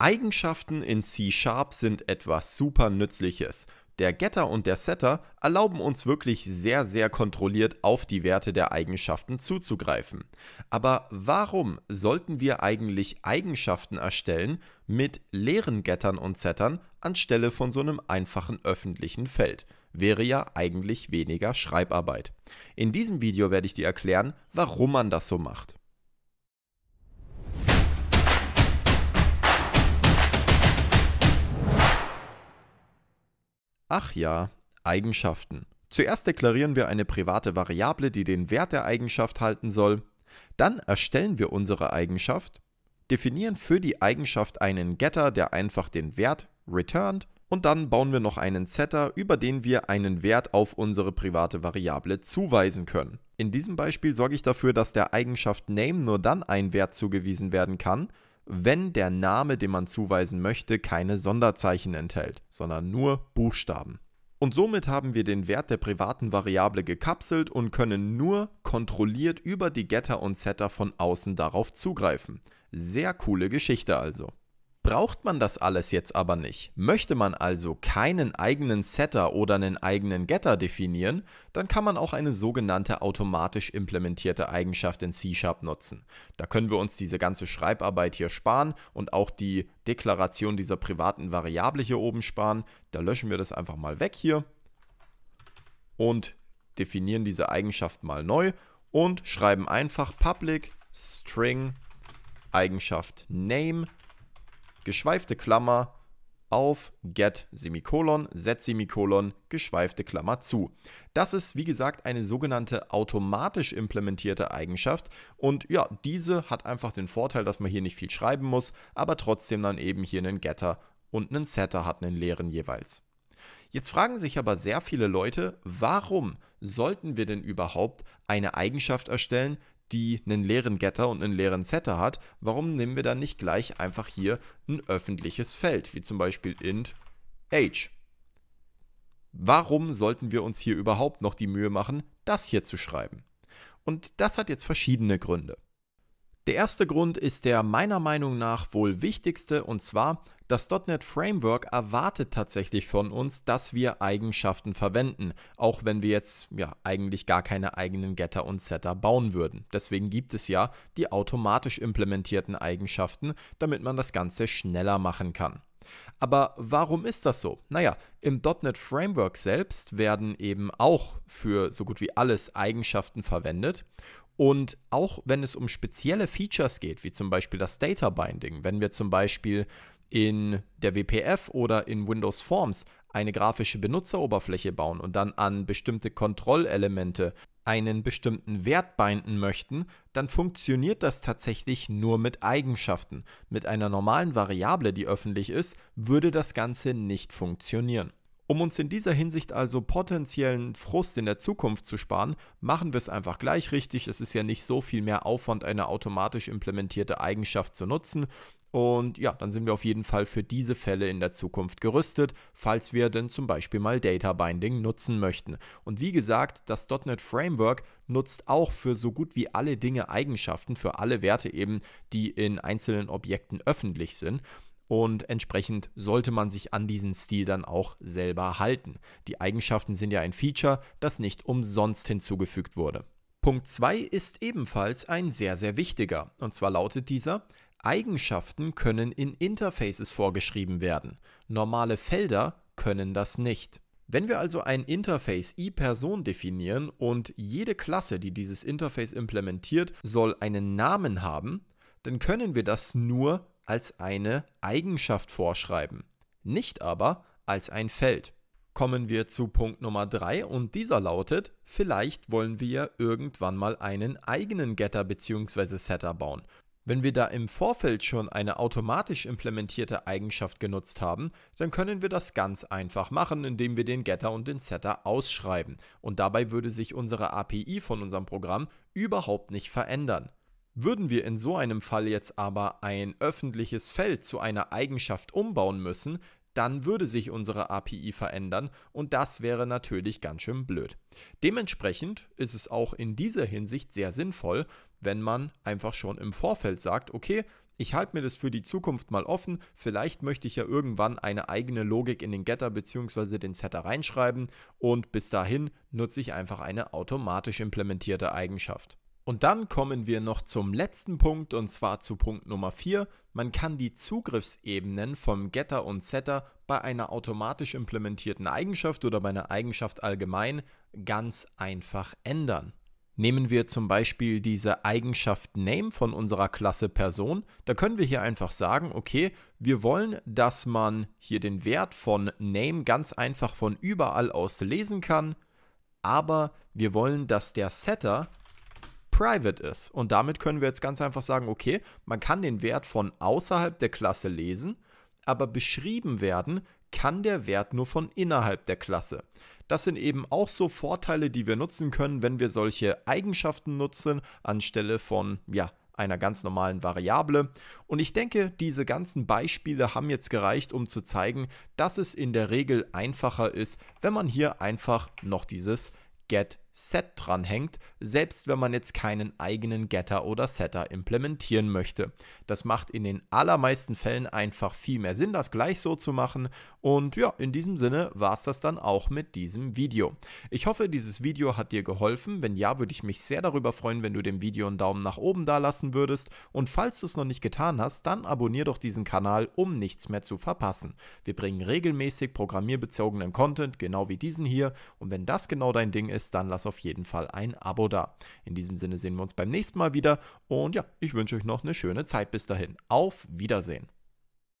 Eigenschaften in C-Sharp sind etwas super Nützliches. Der Getter und der Setter erlauben uns wirklich sehr, sehr kontrolliert auf die Werte der Eigenschaften zuzugreifen. Aber warum sollten wir eigentlich Eigenschaften erstellen mit leeren Gettern und Settern anstelle von so einem einfachen öffentlichen Feld? Wäre ja eigentlich weniger Schreibarbeit. In diesem Video werde ich dir erklären, warum man das so macht. Ach ja, Eigenschaften. Zuerst deklarieren wir eine private Variable, die den Wert der Eigenschaft halten soll. Dann erstellen wir unsere Eigenschaft, definieren für die Eigenschaft einen Getter, der einfach den Wert returnt, und dann bauen wir noch einen Setter, über den wir einen Wert auf unsere private Variable zuweisen können. In diesem Beispiel sorge ich dafür, dass der Eigenschaft Name nur dann ein Wert zugewiesen werden kann, wenn der Name, den man zuweisen möchte, keine Sonderzeichen enthält, sondern nur Buchstaben. Und somit haben wir den Wert der privaten Variable gekapselt und können nur kontrolliert über die Getter und Setter von außen darauf zugreifen. Sehr coole Geschichte also. Braucht man das alles jetzt aber nicht, möchte man also keinen eigenen Setter oder einen eigenen Getter definieren, dann kann man auch eine sogenannte automatisch implementierte Eigenschaft in C-Sharp nutzen. Da können wir uns diese ganze Schreibarbeit hier sparen und auch die Deklaration dieser privaten Variable hier oben sparen. Da löschen wir das einfach mal weg hier und definieren diese Eigenschaft mal neu und schreiben einfach public string Eigenschaft name geschweifte Klammer auf get Semikolon, set Semikolon, geschweifte Klammer zu. Das ist, wie gesagt, eine sogenannte automatisch implementierte Eigenschaft und ja, diese hat einfach den Vorteil, dass man hier nicht viel schreiben muss, aber trotzdem dann eben hier einen Getter und einen Setter hat, einen leeren jeweils. Jetzt fragen sich aber sehr viele Leute, warum sollten wir denn überhaupt eine Eigenschaft erstellen, die einen leeren Getter und einen leeren Setter hat, warum nehmen wir dann nicht gleich einfach hier ein öffentliches Feld, wie zum Beispiel int age? Warum sollten wir uns hier überhaupt noch die Mühe machen, das hier zu schreiben? Und das hat jetzt verschiedene Gründe. Der erste Grund ist der meiner Meinung nach wohl wichtigste und zwar, das .NET Framework erwartet tatsächlich von uns, dass wir Eigenschaften verwenden, auch wenn wir jetzt ja eigentlich gar keine eigenen Getter und Setter bauen würden. Deswegen gibt es ja die automatisch implementierten Eigenschaften, damit man das Ganze schneller machen kann. Aber warum ist das so? Naja, im .NET Framework selbst werden eben auch für so gut wie alles Eigenschaften verwendet und auch wenn es um spezielle Features geht, wie zum Beispiel das Data Binding, wenn wir zum Beispiel in der WPF oder in Windows Forms eine grafische Benutzeroberfläche bauen und dann an bestimmte Kontrollelemente einen bestimmten Wert binden möchten, dann funktioniert das tatsächlich nur mit Eigenschaften. Mit einer normalen Variable, die öffentlich ist, würde das Ganze nicht funktionieren. Um uns in dieser Hinsicht also potenziellen Frust in der Zukunft zu sparen, machen wir es einfach gleich richtig. Es ist ja nicht so viel mehr Aufwand, eine automatisch implementierte Eigenschaft zu nutzen. Und ja, dann sind wir auf jeden Fall für diese Fälle in der Zukunft gerüstet, falls wir denn zum Beispiel mal Data Binding nutzen möchten. Und wie gesagt, das .NET Framework nutzt auch für so gut wie alle Dinge Eigenschaften, für alle Werte eben, die in einzelnen Objekten öffentlich sind und entsprechend sollte man sich an diesen Stil dann auch selber halten. Die Eigenschaften sind ja ein Feature, das nicht umsonst hinzugefügt wurde. Punkt 2 ist ebenfalls ein sehr, sehr wichtiger. Und zwar lautet dieser, Eigenschaften können in Interfaces vorgeschrieben werden. Normale Felder können das nicht. Wenn wir also ein Interface i-Person definieren und jede Klasse, die dieses Interface implementiert, soll einen Namen haben, dann können wir das nur als eine Eigenschaft vorschreiben, nicht aber als ein Feld. Kommen wir zu Punkt Nummer 3 und dieser lautet, vielleicht wollen wir irgendwann mal einen eigenen Getter bzw. Setter bauen. Wenn wir da im Vorfeld schon eine automatisch implementierte Eigenschaft genutzt haben, dann können wir das ganz einfach machen, indem wir den Getter und den Setter ausschreiben. Und dabei würde sich unsere API von unserem Programm überhaupt nicht verändern. Würden wir in so einem Fall jetzt aber ein öffentliches Feld zu einer Eigenschaft umbauen müssen, dann würde sich unsere API verändern und das wäre natürlich ganz schön blöd. Dementsprechend ist es auch in dieser Hinsicht sehr sinnvoll, wenn man einfach schon im Vorfeld sagt, okay, ich halte mir das für die Zukunft mal offen, vielleicht möchte ich ja irgendwann eine eigene Logik in den Getter bzw. den Setter reinschreiben und bis dahin nutze ich einfach eine automatisch implementierte Eigenschaft. Und dann kommen wir noch zum letzten Punkt und zwar zu Punkt Nummer 4. Man kann die Zugriffsebenen vom Getter und Setter bei einer automatisch implementierten Eigenschaft oder bei einer Eigenschaft allgemein ganz einfach ändern. Nehmen wir zum Beispiel diese Eigenschaft Name von unserer Klasse Person, da können wir hier einfach sagen, okay, wir wollen, dass man hier den Wert von Name ganz einfach von überall aus lesen kann, aber wir wollen, dass der Setter private ist. Und damit können wir jetzt ganz einfach sagen, okay, man kann den Wert von außerhalb der Klasse lesen, aber beschrieben werden kann der Wert nur von innerhalb der Klasse. Das sind eben auch so Vorteile, die wir nutzen können, wenn wir solche Eigenschaften nutzen, anstelle von, ja, einer ganz normalen Variable. Und ich denke, diese ganzen Beispiele haben jetzt gereicht, um zu zeigen, dass es in der Regel einfacher ist, wenn man hier einfach noch dieses get Set dranhängt, selbst wenn man jetzt keinen eigenen Getter oder Setter implementieren möchte. Das macht in den allermeisten Fällen einfach viel mehr Sinn, das gleich so zu machen. Und ja, in diesem Sinne war es das dann auch mit diesem Video. Ich hoffe, dieses Video hat dir geholfen. Wenn ja, würde ich mich sehr darüber freuen, wenn du dem Video einen Daumen nach oben da lassen würdest. Und falls du es noch nicht getan hast, dann abonniere doch diesen Kanal, um nichts mehr zu verpassen. Wir bringen regelmäßig programmierbezogenen Content, genau wie diesen hier. Und wenn das genau dein Ding ist, dann lass auf auf jeden Fall ein Abo da. In diesem Sinne sehen wir uns beim nächsten Mal wieder und ja, ich wünsche euch noch eine schöne Zeit bis dahin. Auf Wiedersehen.